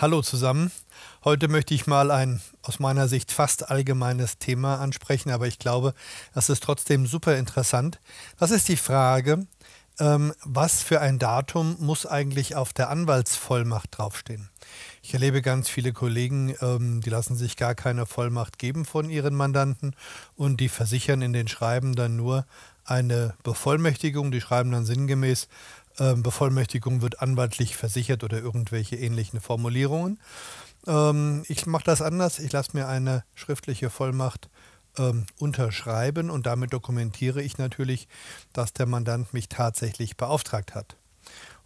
Hallo zusammen. Heute möchte ich mal ein aus meiner Sicht fast allgemeines Thema ansprechen, aber ich glaube, das ist trotzdem super interessant. Das ist die Frage, ähm, was für ein Datum muss eigentlich auf der Anwaltsvollmacht draufstehen? Ich erlebe ganz viele Kollegen, ähm, die lassen sich gar keine Vollmacht geben von ihren Mandanten und die versichern in den Schreiben dann nur eine Bevollmächtigung. Die schreiben dann sinngemäß, ähm, Bevollmächtigung wird anwaltlich versichert oder irgendwelche ähnlichen Formulierungen. Ähm, ich mache das anders. Ich lasse mir eine schriftliche Vollmacht ähm, unterschreiben und damit dokumentiere ich natürlich, dass der Mandant mich tatsächlich beauftragt hat.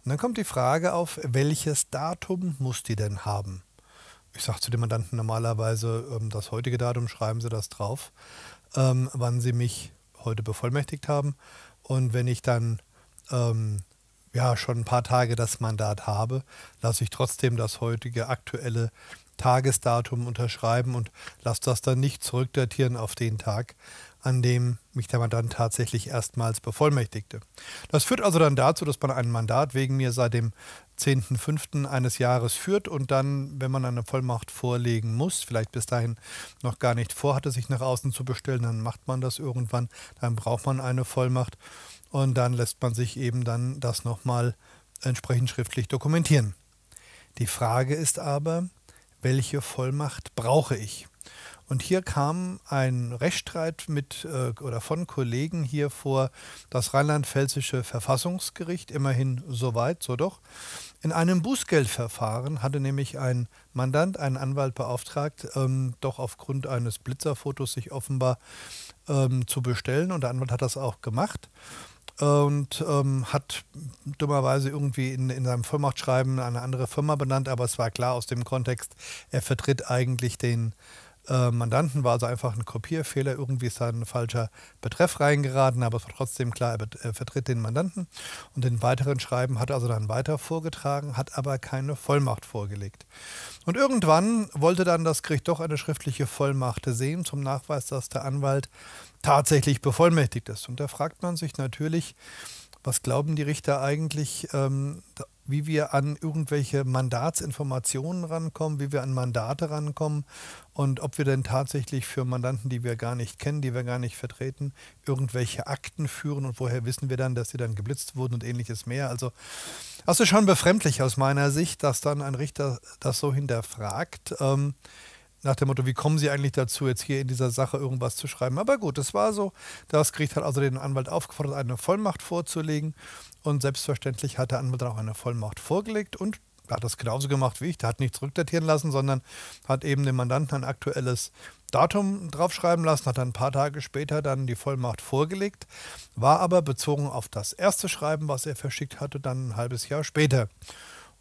Und dann kommt die Frage auf, welches Datum muss die denn haben? Ich sage zu dem Mandanten normalerweise, das heutige Datum schreiben Sie das drauf, wann Sie mich heute bevollmächtigt haben. Und wenn ich dann ja schon ein paar Tage das Mandat habe, lasse ich trotzdem das heutige aktuelle Tagesdatum unterschreiben und lasse das dann nicht zurückdatieren auf den Tag, an dem mich der Mandant tatsächlich erstmals bevollmächtigte. Das führt also dann dazu, dass man ein Mandat wegen mir seit dem 10.05. eines Jahres führt und dann, wenn man eine Vollmacht vorlegen muss, vielleicht bis dahin noch gar nicht vorhatte, sich nach außen zu bestellen, dann macht man das irgendwann, dann braucht man eine Vollmacht und dann lässt man sich eben dann das nochmal entsprechend schriftlich dokumentieren. Die Frage ist aber, welche Vollmacht brauche ich? Und hier kam ein Rechtsstreit mit äh, oder von Kollegen hier vor das rheinland-pfälzische Verfassungsgericht, immerhin soweit, so doch. In einem Bußgeldverfahren hatte nämlich ein Mandant, einen Anwalt beauftragt, ähm, doch aufgrund eines Blitzerfotos sich offenbar ähm, zu bestellen. Und der Anwalt hat das auch gemacht und ähm, hat dummerweise irgendwie in, in seinem Vollmachtschreiben eine andere Firma benannt, aber es war klar aus dem Kontext, er vertritt eigentlich den äh, Mandanten, war also einfach ein Kopierfehler, irgendwie ist da ein falscher Betreff reingeraten, aber es war trotzdem klar, er, vertritt den Mandanten und den weiteren Schreiben hat also dann weiter vorgetragen, hat aber keine Vollmacht vorgelegt. Und irgendwann wollte dann das Gericht doch eine schriftliche Vollmacht sehen zum Nachweis, dass der Anwalt tatsächlich bevollmächtigt ist. Und da fragt man sich natürlich, was glauben die Richter eigentlich, ähm, wie wir an irgendwelche Mandatsinformationen rankommen, wie wir an Mandate rankommen und ob wir denn tatsächlich für Mandanten, die wir gar nicht kennen, die wir gar nicht vertreten, irgendwelche Akten führen und woher wissen wir dann, dass sie dann geblitzt wurden und ähnliches mehr. Also das ist schon befremdlich aus meiner Sicht, dass dann ein Richter das so hinterfragt. Ähm, nach dem Motto, wie kommen Sie eigentlich dazu, jetzt hier in dieser Sache irgendwas zu schreiben? Aber gut, es war so. Das Gericht hat also den Anwalt aufgefordert, eine Vollmacht vorzulegen. Und selbstverständlich hat der Anwalt auch eine Vollmacht vorgelegt und hat das genauso gemacht wie ich. Der hat nichts zurückdatieren lassen, sondern hat eben dem Mandanten ein aktuelles Datum draufschreiben lassen, hat dann ein paar Tage später dann die Vollmacht vorgelegt, war aber bezogen auf das erste Schreiben, was er verschickt hatte, dann ein halbes Jahr später.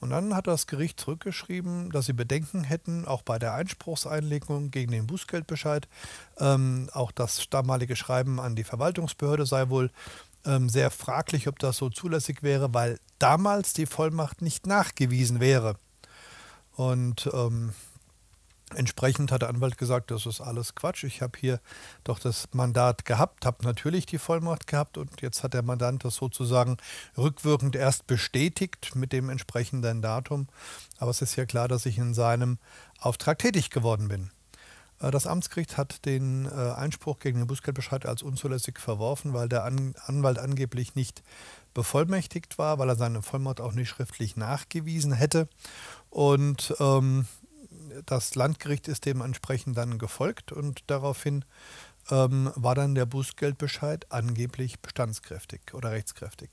Und dann hat das Gericht zurückgeschrieben, dass sie Bedenken hätten, auch bei der Einspruchseinlegung gegen den Bußgeldbescheid. Ähm, auch das damalige Schreiben an die Verwaltungsbehörde sei wohl ähm, sehr fraglich, ob das so zulässig wäre, weil damals die Vollmacht nicht nachgewiesen wäre. Und ähm, Entsprechend hat der Anwalt gesagt, das ist alles Quatsch. Ich habe hier doch das Mandat gehabt, habe natürlich die Vollmacht gehabt und jetzt hat der Mandant das sozusagen rückwirkend erst bestätigt mit dem entsprechenden Datum. Aber es ist ja klar, dass ich in seinem Auftrag tätig geworden bin. Äh, das Amtsgericht hat den äh, Einspruch gegen den Bußgeldbescheid als unzulässig verworfen, weil der Anwalt angeblich nicht bevollmächtigt war, weil er seine Vollmacht auch nicht schriftlich nachgewiesen hätte. Und ähm, das Landgericht ist dementsprechend dann gefolgt und daraufhin ähm, war dann der Bußgeldbescheid angeblich bestandskräftig oder rechtskräftig.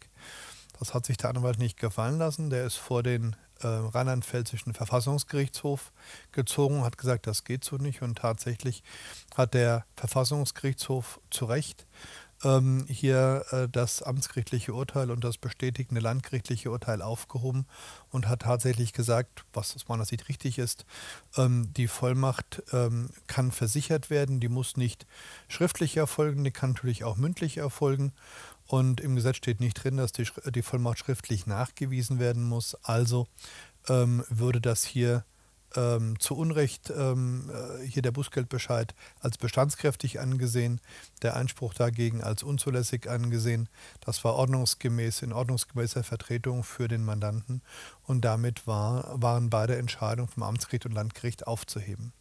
Das hat sich der Anwalt nicht gefallen lassen. Der ist vor den äh, rheinland-pfälzischen Verfassungsgerichtshof gezogen, hat gesagt, das geht so nicht. Und tatsächlich hat der Verfassungsgerichtshof zu Recht ähm, hier äh, das amtsgerichtliche Urteil und das bestätigende landgerichtliche Urteil aufgehoben und hat tatsächlich gesagt, was aus meiner Sicht richtig ist, ähm, die Vollmacht ähm, kann versichert werden, die muss nicht schriftlich erfolgen, die kann natürlich auch mündlich erfolgen. Und im Gesetz steht nicht drin, dass die, die Vollmacht schriftlich nachgewiesen werden muss. Also ähm, würde das hier ähm, zu Unrecht ähm, äh, hier der Bußgeldbescheid als bestandskräftig angesehen, der Einspruch dagegen als unzulässig angesehen. Das war ordnungsgemäß in ordnungsgemäßer Vertretung für den Mandanten und damit war, waren beide Entscheidungen vom Amtsgericht und Landgericht aufzuheben.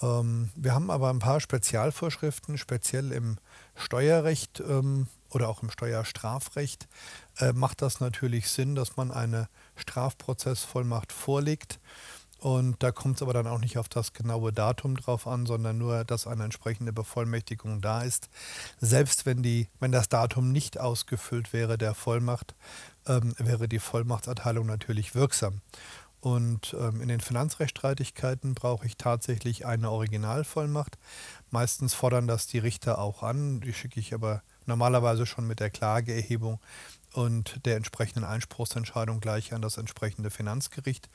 Ähm, wir haben aber ein paar Spezialvorschriften, speziell im Steuerrecht ähm, oder auch im Steuerstrafrecht äh, macht das natürlich Sinn, dass man eine Strafprozessvollmacht vorlegt. Und da kommt es aber dann auch nicht auf das genaue Datum drauf an, sondern nur, dass eine entsprechende Bevollmächtigung da ist. Selbst wenn, die, wenn das Datum nicht ausgefüllt wäre der Vollmacht, ähm, wäre die Vollmachtserteilung natürlich wirksam. Und ähm, in den Finanzrechtsstreitigkeiten brauche ich tatsächlich eine Originalvollmacht. Meistens fordern das die Richter auch an. Die schicke ich aber normalerweise schon mit der Klageerhebung und der entsprechenden Einspruchsentscheidung gleich an das entsprechende Finanzgericht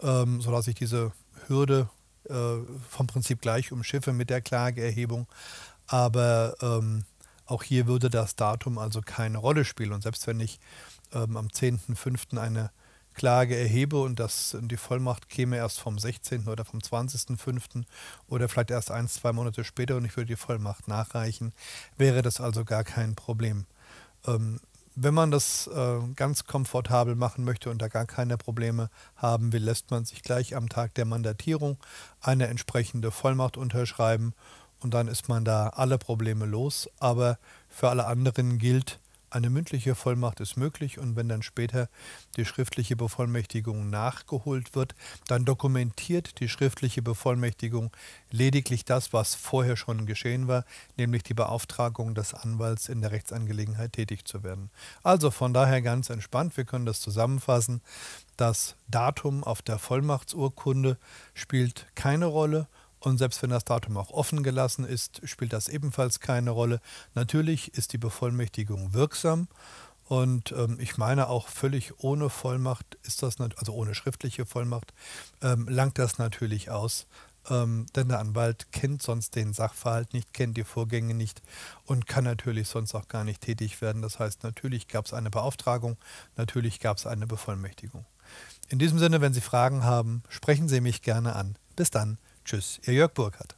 ähm, sodass ich diese Hürde äh, vom Prinzip gleich umschiffe mit der Klageerhebung. Aber ähm, auch hier würde das Datum also keine Rolle spielen. Und selbst wenn ich ähm, am 10.05. eine Klage erhebe und das, die Vollmacht käme erst vom 16. oder vom 20.05. oder vielleicht erst ein, zwei Monate später und ich würde die Vollmacht nachreichen, wäre das also gar kein Problem. Ähm, wenn man das äh, ganz komfortabel machen möchte und da gar keine Probleme haben will, lässt man sich gleich am Tag der Mandatierung eine entsprechende Vollmacht unterschreiben und dann ist man da alle Probleme los. Aber für alle anderen gilt, eine mündliche Vollmacht ist möglich und wenn dann später die schriftliche Bevollmächtigung nachgeholt wird, dann dokumentiert die schriftliche Bevollmächtigung lediglich das, was vorher schon geschehen war, nämlich die Beauftragung des Anwalts in der Rechtsangelegenheit tätig zu werden. Also von daher ganz entspannt, wir können das zusammenfassen. Das Datum auf der Vollmachtsurkunde spielt keine Rolle und selbst wenn das Datum auch offen gelassen ist, spielt das ebenfalls keine Rolle. Natürlich ist die Bevollmächtigung wirksam. Und ähm, ich meine auch völlig ohne Vollmacht ist das, also ohne schriftliche Vollmacht, ähm, langt das natürlich aus. Ähm, denn der Anwalt kennt sonst den Sachverhalt nicht, kennt die Vorgänge nicht und kann natürlich sonst auch gar nicht tätig werden. Das heißt, natürlich gab es eine Beauftragung, natürlich gab es eine Bevollmächtigung. In diesem Sinne, wenn Sie Fragen haben, sprechen Sie mich gerne an. Bis dann. Tschüss, Ihr Jörg Burkhardt.